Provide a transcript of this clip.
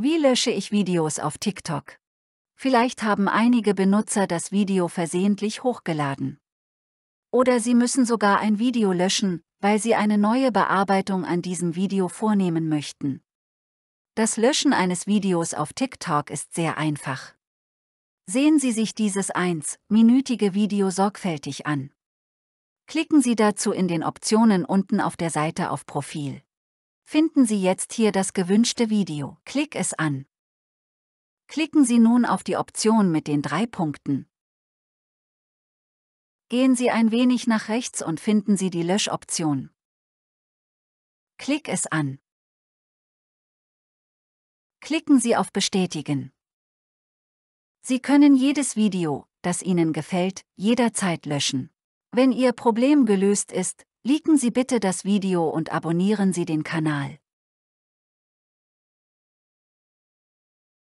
Wie lösche ich Videos auf TikTok? Vielleicht haben einige Benutzer das Video versehentlich hochgeladen. Oder sie müssen sogar ein Video löschen, weil sie eine neue Bearbeitung an diesem Video vornehmen möchten. Das Löschen eines Videos auf TikTok ist sehr einfach. Sehen Sie sich dieses 1-minütige Video sorgfältig an. Klicken Sie dazu in den Optionen unten auf der Seite auf Profil. Finden Sie jetzt hier das gewünschte Video, klick es an. Klicken Sie nun auf die Option mit den drei Punkten. Gehen Sie ein wenig nach rechts und finden Sie die Löschoption. Klick es an. Klicken Sie auf Bestätigen. Sie können jedes Video, das Ihnen gefällt, jederzeit löschen. Wenn Ihr Problem gelöst ist, Liken Sie bitte das Video und abonnieren Sie den Kanal.